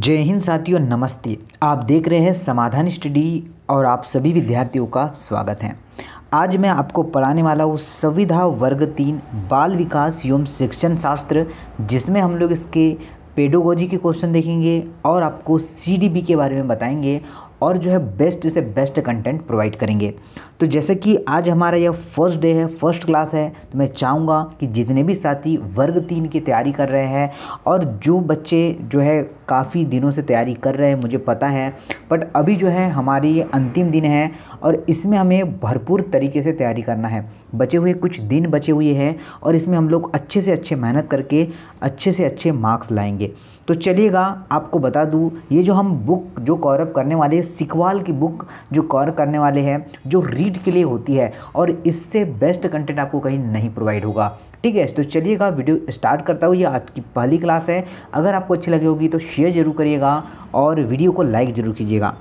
जय हिंद साथियों नमस्ते आप देख रहे हैं समाधान स्टडी और आप सभी विद्यार्थियों का स्वागत है आज मैं आपको पढ़ाने वाला हूँ संविधा वर्ग तीन बाल विकास एवं शिक्षण शास्त्र जिसमें हम लोग इसके पेडोगोजी के क्वेश्चन देखेंगे और आपको सीडीबी के बारे में बताएंगे और जो है बेस्ट से बेस्ट कंटेंट प्रोवाइड करेंगे तो जैसे कि आज हमारा यह फर्स्ट डे है फर्स्ट क्लास है तो मैं चाहूँगा कि जितने भी साथी वर्ग तीन की तैयारी कर रहे हैं और जो बच्चे जो है काफ़ी दिनों से तैयारी कर रहे हैं मुझे पता है बट अभी जो है हमारी ये अंतिम दिन है और इसमें हमें भरपूर तरीके से तैयारी करना है बचे हुए कुछ दिन बचे हुए हैं और इसमें हम लोग अच्छे से अच्छे मेहनत करके अच्छे से अच्छे मार्क्स लाएंगे तो चलिएगा आपको बता दूँ ये जो हम बुक जो कॉरअप करने वाले सिकवाल की बुक जो कौरब करने वाले हैं जो रीड के लिए होती है और इससे बेस्ट कंटेंट आपको कहीं नहीं प्रोवाइड होगा ठीक है तो चलिएगा वीडियो स्टार्ट करता हूँ ये आज की पहली क्लास है अगर आपको अच्छी लगी होगी तो शेयर ज़रूर करिएगा और वीडियो को लाइक ज़रूर कीजिएगा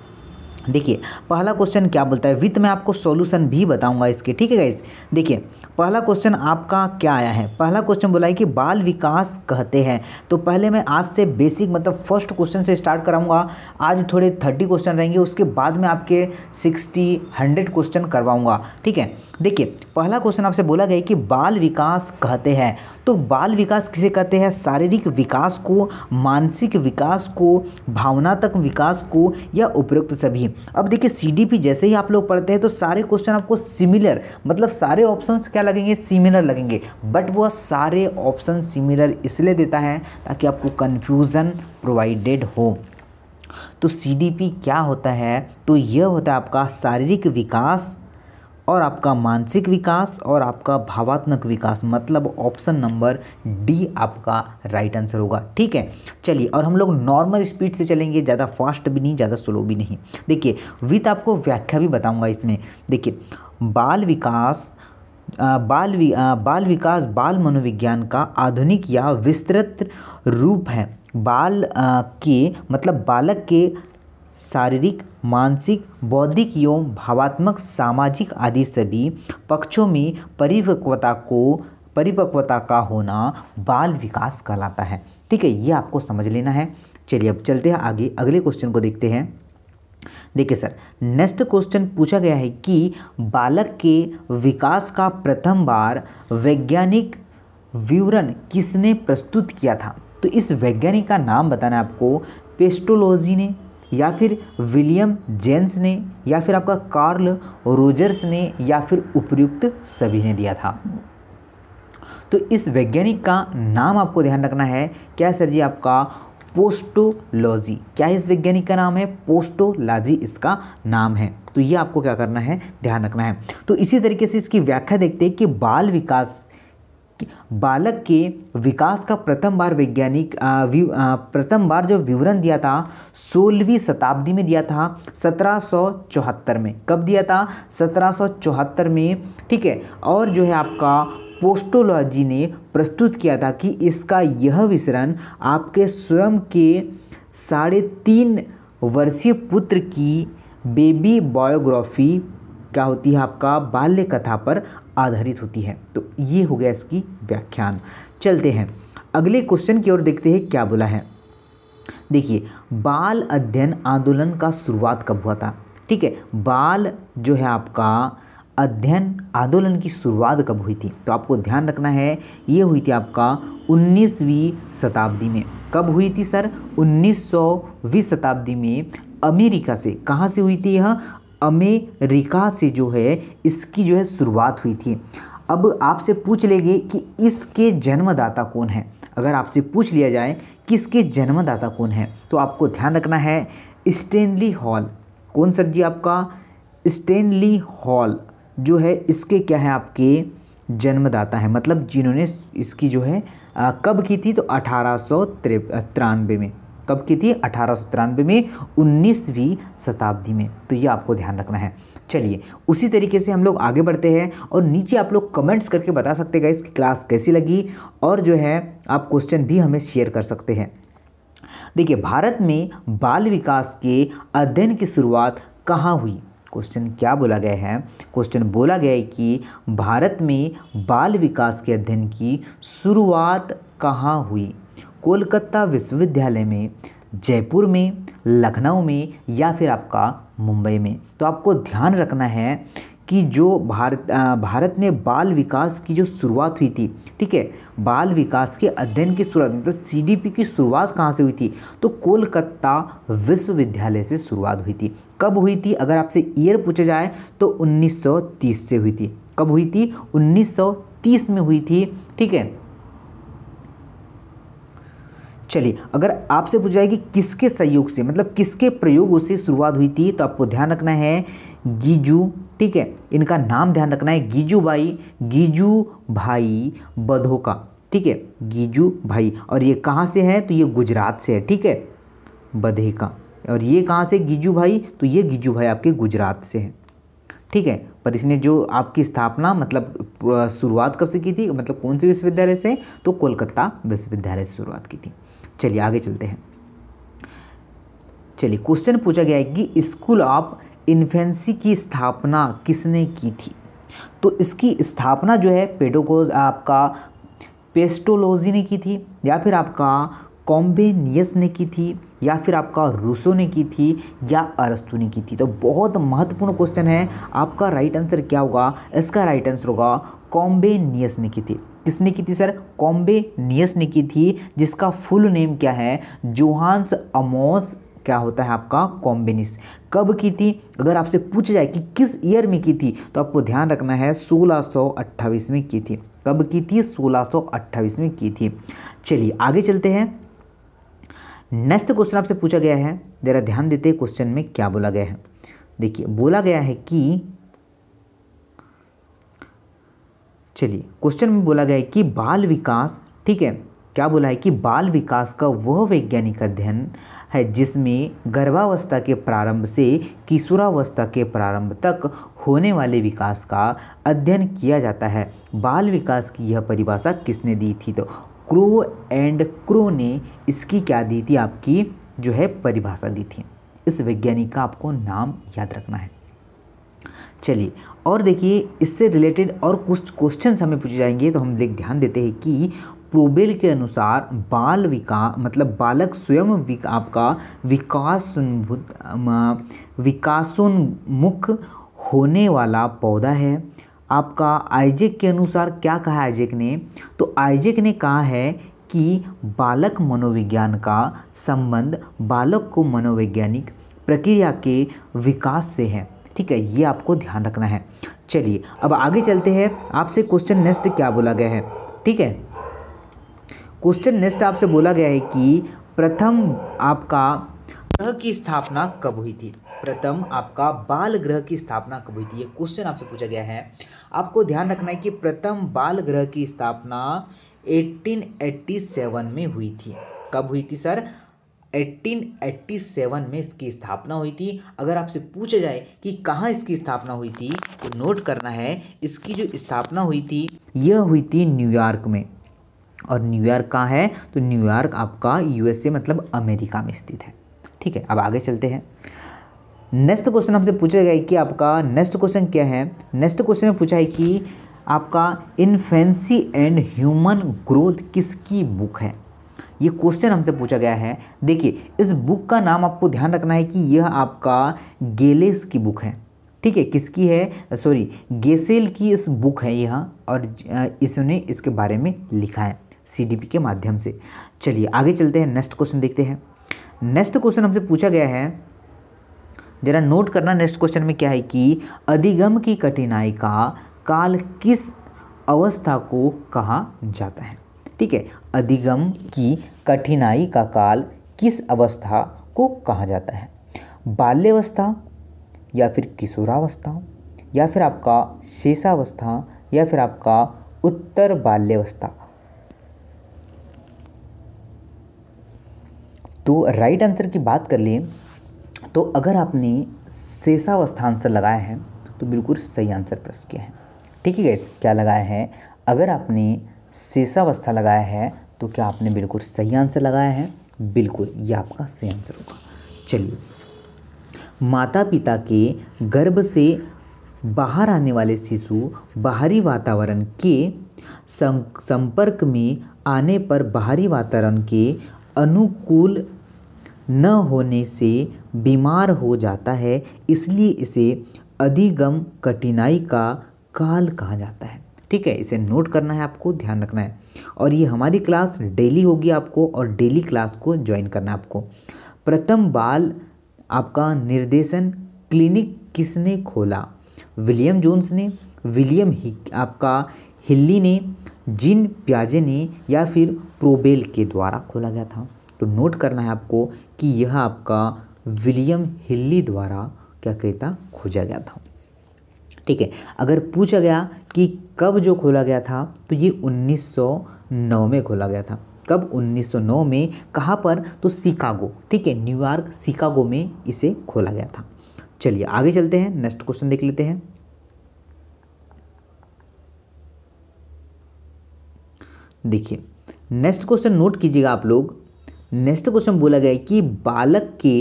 देखिए पहला क्वेश्चन क्या बोलता है विथ में आपको सॉल्यूशन भी बताऊंगा इसके ठीक है गाइज देखिए पहला क्वेश्चन आपका क्या आया है पहला क्वेश्चन बोला है कि बाल विकास कहते हैं तो पहले मैं आज से बेसिक मतलब फर्स्ट क्वेश्चन से स्टार्ट कराऊंगा आज थोड़े थर्टी क्वेश्चन रहेंगे उसके बाद में आपके सिक्सटी हंड्रेड क्वेश्चन करवाऊंगा ठीक है देखिए पहला क्वेश्चन आपसे बोला गया कि बाल विकास कहते हैं तो बाल विकास किसे कहते हैं शारीरिक विकास को मानसिक विकास को भावनात्मक विकास को या उपयुक्त सभी अब देखिए सीडीपी जैसे ही आप लोग पढ़ते हैं तो सारे क्वेश्चन आपको सिमिलर मतलब सारे ऑप्शन क्या लगेंगे सिमिलर लगेंगे बट वह सारे ऑप्शन सिमिलर इसलिए देता है ताकि आपको कन्फ्यूज़न प्रोवाइडेड हो तो सी क्या होता है तो यह होता है आपका शारीरिक विकास और आपका मानसिक विकास और आपका भावात्मक विकास मतलब ऑप्शन नंबर डी आपका राइट आंसर होगा ठीक है चलिए और हम लोग नॉर्मल स्पीड से चलेंगे ज़्यादा फास्ट भी नहीं ज़्यादा स्लो भी नहीं देखिए विथ आपको व्याख्या भी बताऊँगा इसमें देखिए बाल विकास आ, बाल वि, आ, बाल विकास बाल मनोविज्ञान का आधुनिक या विस्तृत रूप है बाल आ, के मतलब बालक के शारीरिक मानसिक बौद्धिक एवं भावात्मक सामाजिक आदि सभी पक्षों में परिपक्वता को परिपक्वता का होना बाल विकास कहलाता है ठीक है ये आपको समझ लेना है चलिए अब चलते हैं आगे अगले क्वेश्चन को देखते हैं देखिए सर नेक्स्ट क्वेश्चन पूछा गया है कि बालक के विकास का प्रथम बार वैज्ञानिक विवरण किसने प्रस्तुत किया था तो इस वैज्ञानिक का नाम बताना आपको पेस्टोलॉजी ने या फिर विलियम जेन्स ने या फिर आपका कार्ल रोजर्स ने या फिर उपयुक्त सभी ने दिया था तो इस वैज्ञानिक का नाम आपको ध्यान रखना है क्या सर जी आपका पोस्टोलॉजी क्या इस वैज्ञानिक का नाम है पोस्टोलॉजी इसका नाम है तो ये आपको क्या करना है ध्यान रखना है तो इसी तरीके से इसकी व्याख्या देखते हैं कि बाल विकास बालक के विकास का प्रथम बार वैज्ञानिक प्रथम बार जो विवरण दिया था सोलहवीं शताब्दी में दिया था 1774 में कब दिया था 1774 में ठीक है और जो है आपका पोस्टोलॉजी ने प्रस्तुत किया था कि इसका यह विसरण आपके स्वयं के साढ़े तीन वर्षीय पुत्र की बेबी बायोग्राफी क्या होती है आपका बाल्य कथा पर आधारित होती है तो ये हो गया इसकी व्याख्यान चलते हैं अगले क्वेश्चन की ओर देखते हैं क्या बोला है देखिए बाल अध्ययन आंदोलन का शुरुआत कब हुआ था ठीक है बाल जो है आपका अध्ययन आंदोलन की शुरुआत कब हुई थी तो आपको ध्यान रखना है ये हुई थी आपका 19वीं शताब्दी में कब हुई थी सर 1920 शताब्दी में अमेरिका से कहाँ से हुई थी यह अमेरिका से जो है इसकी जो है शुरुआत हुई थी अब आपसे पूछ लेंगे कि इसके जन्मदाता कौन है अगर आपसे पूछ लिया जाए कि इसके जन्मदाता कौन है तो आपको ध्यान रखना है स्टेनली हॉल कौन सर जी आपका स्टेनली हॉल जो है इसके क्या है आपके जन्मदाता है मतलब जिन्होंने इसकी जो है कब की थी तो अठारह सौ में कब की थी अठारह में उन्नीसवीं शताब्दी में तो ये आपको ध्यान रखना है चलिए उसी तरीके से हम लोग आगे बढ़ते हैं और नीचे आप लोग कमेंट्स करके बता सकते हैं इसकी क्लास कैसी लगी और जो है आप क्वेश्चन भी हमें शेयर कर सकते हैं देखिए भारत में बाल विकास के अध्ययन की शुरुआत कहाँ हुई क्वेश्चन क्या बोला गया है क्वेश्चन बोला गया है कि भारत में बाल विकास के अध्ययन की शुरुआत कहाँ हुई कोलकाता विश्वविद्यालय में जयपुर में लखनऊ में या फिर आपका मुंबई में तो आपको ध्यान रखना है कि जो भारत भारत में बाल विकास की जो शुरुआत हुई थी ठीक है बाल विकास के अध्ययन की शुरुआत मतलब सीडीपी की शुरुआत कहाँ से हुई थी तो कोलकाता विश्वविद्यालय से शुरुआत हुई थी कब हुई थी अगर आपसे ईयर पूछा जाए तो 1930 से हुई थी कब हुई थी 1930 में हुई थी ठीक है चलिए अगर आपसे पूछा जाए कि किसके सहयोग से मतलब किसके प्रयोग से शुरुआत हुई थी तो आपको ध्यान रखना है गीजू ठीक है इनका नाम ध्यान रखना है गीजू भाई गीजू भाई बधोका ठीक है गीजू भाई और ये कहाँ से है तो ये गुजरात से है ठीक है बधे का और ये कहाँ से गीजू भाई तो ये गीजू भाई आपके गुजरात से है ठीक है पर इसने जो आपकी स्थापना मतलब शुरुआत कब से की थी मतलब कौन से विश्वविद्यालय से तो कोलकाता विश्वविद्यालय से शुरुआत की थी चलिए आगे चलते हैं चलिए क्वेश्चन पूछा गया है कि स्कूल ऑफ इन्फेंसी की स्थापना किसने की थी तो इसकी स्थापना जो है पेडोकोज आपका पेस्टोलोजी ने की थी या फिर आपका कॉम्बेनियस ने की थी या फिर आपका रूसो ने की थी या अरस्तु ने की थी तो बहुत महत्वपूर्ण क्वेश्चन है आपका राइट आंसर क्या होगा इसका राइट आंसर होगा कॉम्बेनियस ने की थी किसने की थी सर कॉम्बे नियस ने की थी जिसका फुल नेम क्या है जोहान्स अमोस क्या होता है आपका कॉम्बिनिस कब की थी अगर आपसे पूछ जाए कि किस ईयर में की थी तो आपको ध्यान रखना है 1628 में की थी कब की थी 1628 में की थी चलिए आगे चलते हैं नेक्स्ट क्वेश्चन आपसे पूछा गया है ज़रा ध्यान देते क्वेश्चन में क्या बोला गया है देखिए बोला गया है कि चलिए क्वेश्चन में बोला गया है कि बाल विकास ठीक है क्या बोला है कि बाल विकास का वह वैज्ञानिक अध्ययन है जिसमें गर्भावस्था के प्रारंभ से किशोरावस्था के प्रारंभ तक होने वाले विकास का अध्ययन किया जाता है बाल विकास की यह परिभाषा किसने दी थी तो क्रो एंड क्रो ने इसकी क्या दी थी आपकी जो है परिभाषा दी थी इस वैज्ञानिक का आपको नाम याद रखना है चलिए और देखिए इससे रिलेटेड और कुछ क्वेश्चन हमें पूछे जाएंगे तो हम देख ध्यान देते हैं कि प्रोबेल के अनुसार बाल विकास मतलब बालक स्वयं विक, आपका विकासोन्भुत विकासोन्मुख होने वाला पौधा है आपका आइजेक के अनुसार क्या कहा आइजेक ने तो आइजेक ने कहा है कि बालक मनोविज्ञान का संबंध बालक को मनोवैज्ञानिक प्रक्रिया के विकास से है ठीक है ये आपको ध्यान रखना है चलिए अब आगे चलते हैं आपसे क्वेश्चन नेक्स्ट क्या बोला गया है ठीक है क्वेश्चन नेक्स्ट आपसे बोला गया है कि प्रथम आपका ग्रह की स्थापना कब हुई थी प्रथम आपका बाल ग्रह की स्थापना कब हुई थी ये क्वेश्चन आपसे पूछा गया है आपको ध्यान रखना है कि प्रथम बाल ग्रह की स्थापना 1887 में हुई थी कब हुई थी सर 1887 में इसकी स्थापना हुई थी अगर आपसे पूछा जाए कि कहाँ इसकी स्थापना हुई थी तो नोट करना है इसकी जो स्थापना हुई थी यह हुई थी न्यूयॉर्क में और न्यूयॉर्क कहाँ है तो न्यूयॉर्क आपका यूएसए मतलब अमेरिका में स्थित है ठीक है अब आगे चलते हैं नेक्स्ट क्वेश्चन हमसे पूछा गया कि आपका नेक्स्ट क्वेश्चन क्या है नेक्स्ट क्वेश्चन में पूछा है कि आपका इन्फेंसी एंड ह्यूमन ग्रोथ किसकी बुक है ये क्वेश्चन हमसे पूछा गया है देखिए इस बुक का नाम आपको ध्यान रखना है कि यह आपका गेलेस की बुक है ठीक है किसकी है सॉरी गेसेल की इस बुक है यह और इसने इसके बारे में लिखा है सी के माध्यम से चलिए आगे चलते हैं नेक्स्ट क्वेश्चन देखते हैं नेक्स्ट क्वेश्चन हमसे पूछा गया है जरा नोट करना नेक्स्ट क्वेश्चन में क्या है कि अधिगम की कठिनाई का काल किस अवस्था को कहा जाता है ठीक है अधिगम की कठिनाई का काल किस अवस्था को कहा जाता है बाल्यावस्था या फिर किशोरावस्था या फिर आपका शेषावस्था या फिर आपका उत्तर बाल्यावस्था तो राइट आंसर की बात कर लें तो अगर आपने शेषावस्था आंसर लगाया है तो बिल्कुल सही आंसर प्रश्न किया है ठीक है गैस क्या लगाया है अगर आपने शेषावस्था लगाया है तो क्या आपने बिल्कुल सही आंसर लगाया है बिल्कुल ये आपका सही आंसर होगा चलिए माता पिता के गर्भ से बाहर आने वाले शिशु बाहरी वातावरण के संपर्क में आने पर बाहरी वातावरण के अनुकूल न होने से बीमार हो जाता है इसलिए इसे अधिगम कठिनाई का काल कहा जाता है ठीक है इसे नोट करना है आपको ध्यान रखना है और ये हमारी क्लास डेली होगी आपको और डेली क्लास को ज्वाइन करना है आपको प्रथम बाल आपका निर्देशन क्लिनिक किसने खोला विलियम जोन्स ने विलियम ही आपका हिल्ली ने जिन प्याजे ने या फिर प्रोबेल के द्वारा खोला गया था तो नोट करना है आपको कि यह आपका विलियम हिल्ली द्वारा क्या कहता खोजा गया था ठीक है अगर पूछा गया कि कब जो खोला गया था तो ये 1909 में खोला गया था कब 1909 में कहाँ पर तो शिकागो ठीक है न्यूयॉर्क शिकागो में इसे खोला गया था चलिए आगे चलते हैं नेक्स्ट क्वेश्चन देख लेते हैं देखिए नेक्स्ट क्वेश्चन नोट कीजिएगा आप लोग नेक्स्ट क्वेश्चन बोला गया है कि बालक के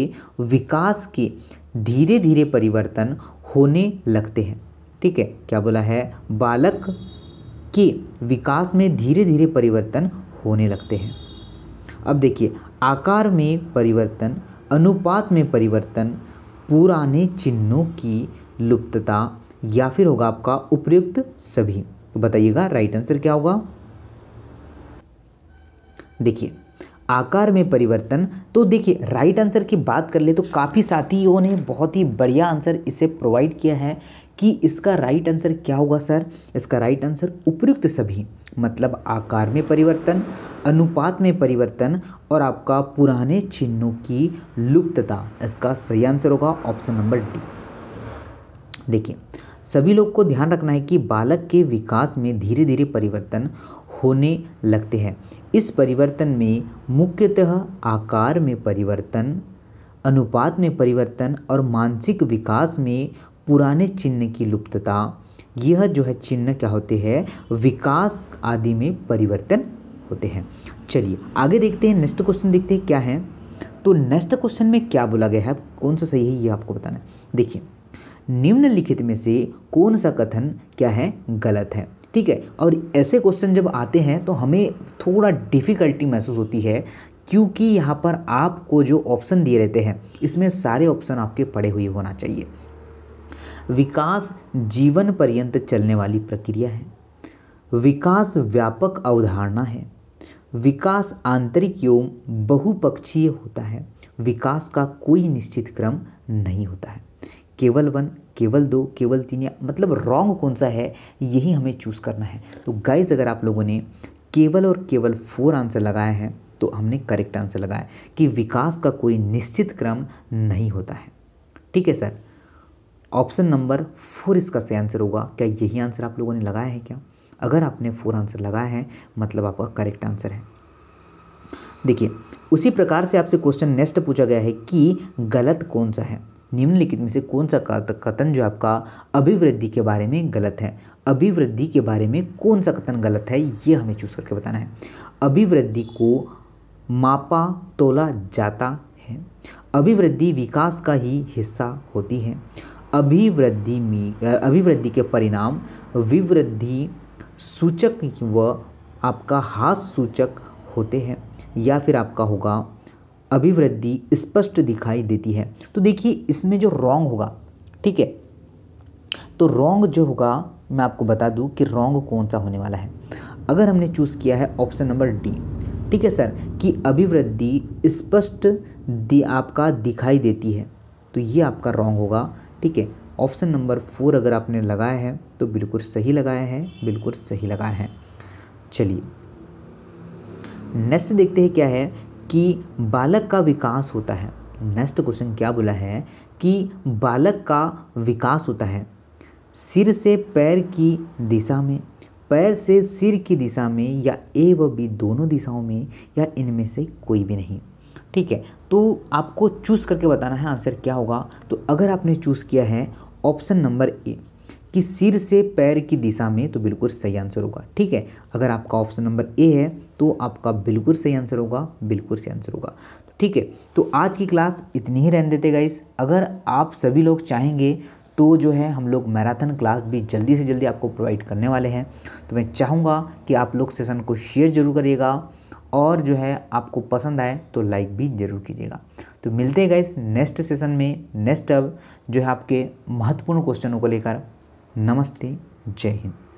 विकास के धीरे धीरे परिवर्तन होने लगते हैं ठीक है क्या बोला है बालक के विकास में धीरे धीरे परिवर्तन होने लगते हैं अब देखिए आकार में परिवर्तन अनुपात में परिवर्तन पुराने चिन्हों की लुप्तता या फिर होगा आपका उपयुक्त सभी तो बताइएगा राइट आंसर क्या होगा देखिए आकार में परिवर्तन तो देखिए राइट आंसर की बात कर ले तो काफ़ी साथियों ने बहुत ही बढ़िया आंसर इसे प्रोवाइड किया है कि इसका राइट आंसर क्या होगा सर इसका राइट आंसर उपयुक्त सभी मतलब आकार में परिवर्तन अनुपात में परिवर्तन और आपका पुराने चिन्हों की लुप्तता इसका सही आंसर होगा ऑप्शन नंबर डी देखिए सभी लोग को ध्यान रखना है कि बालक के विकास में धीरे धीरे परिवर्तन होने लगते हैं इस परिवर्तन में मुख्यतः आकार में परिवर्तन अनुपात में परिवर्तन और मानसिक विकास में पुराने चिन्ह की लुप्तता यह जो है चिन्ह क्या होते हैं विकास आदि में परिवर्तन होते हैं चलिए आगे देखते हैं नेक्स्ट क्वेश्चन देखते हैं क्या है तो नेक्स्ट क्वेश्चन में क्या बोला गया है कौन सा सही है ये आपको बताना है देखिए निम्नलिखित में से कौन सा कथन क्या है गलत है ठीक है और ऐसे क्वेश्चन जब आते हैं तो हमें थोड़ा डिफ़िकल्टी महसूस होती है क्योंकि यहाँ पर आपको जो ऑप्शन दिए रहते हैं इसमें सारे ऑप्शन आपके पड़े हुए होना चाहिए विकास जीवन पर्यंत चलने वाली प्रक्रिया है विकास व्यापक अवधारणा है विकास आंतरिक एवं बहुपक्षीय होता है विकास का कोई निश्चित क्रम नहीं होता है केवल वन केवल दो केवल तीन या मतलब रॉन्ग कौन सा है यही हमें चूज़ करना है तो गाइज अगर आप लोगों ने केवल और केवल फोर तो आंसर लगाया है तो हमने करेक्ट आंसर लगाया कि विकास का कोई निश्चित क्रम नहीं होता है ठीक है सर ऑप्शन नंबर फोर इसका सही आंसर होगा क्या यही आंसर आप लोगों ने लगाया है क्या अगर आपने फोर आंसर लगाया है मतलब आपका करेक्ट आंसर है देखिए उसी प्रकार से आपसे क्वेश्चन नेक्स्ट पूछा गया है कि गलत कौन सा है निम्नलिखित में से कौन सा कथन जो आपका अभिवृद्धि के बारे में गलत है अभिवृद्धि के बारे में कौन सा कथन गलत है ये हमें चूज करके बताना है अभिवृद्धि को मापा तोला जाता है अभिवृद्धि विकास का ही हिस्सा होती है अभिवृद्धि में अभिवृद्धि के परिणाम विवृद्धि सूचक व आपका हास सूचक होते हैं या फिर आपका होगा अभिवृद्धि स्पष्ट दिखाई देती है तो देखिए इसमें जो रॉन्ग होगा ठीक है तो रॉन्ग जो होगा मैं आपको बता दूं कि रॉन्ग कौन सा होने वाला है अगर हमने चूज़ किया है ऑप्शन नंबर डी ठीक है सर कि अभिवृद्धि स्पष्ट आपका दिखाई देती है तो ये आपका रॉन्ग होगा ठीक है ऑप्शन नंबर फोर अगर आपने लगाया है तो बिल्कुल सही लगाया है बिल्कुल सही लगाया है चलिए नेक्स्ट देखते हैं क्या है कि बालक का विकास होता है नेक्स्ट क्वेश्चन क्या बोला है कि बालक का विकास होता है सिर से पैर की दिशा में पैर से सिर की दिशा में या ए व बी दोनों दिशाओं में या इनमें से कोई भी नहीं ठीक है तो आपको चूज़ करके बताना है आंसर क्या होगा तो अगर आपने चूज़ किया है ऑप्शन नंबर ए कि सिर से पैर की दिशा में तो बिल्कुल सही आंसर होगा ठीक है अगर आपका ऑप्शन नंबर ए है तो आपका बिल्कुल सही आंसर होगा बिल्कुल सही आंसर होगा ठीक है तो आज की क्लास इतनी ही रहने देते गाइस अगर आप सभी लोग चाहेंगे तो जो है हम लोग मैराथन क्लास भी जल्दी से जल्दी आपको प्रोवाइड करने वाले हैं तो मैं चाहूँगा कि आप लोग सेशन को शेयर जरूर करिएगा और जो है आपको पसंद आए तो लाइक भी ज़रूर कीजिएगा तो मिलते हैं गाइस नेक्स्ट सेशन में नेक्स्ट अब जो है आपके महत्वपूर्ण क्वेश्चनों को लेकर नमस्ते जय हिंद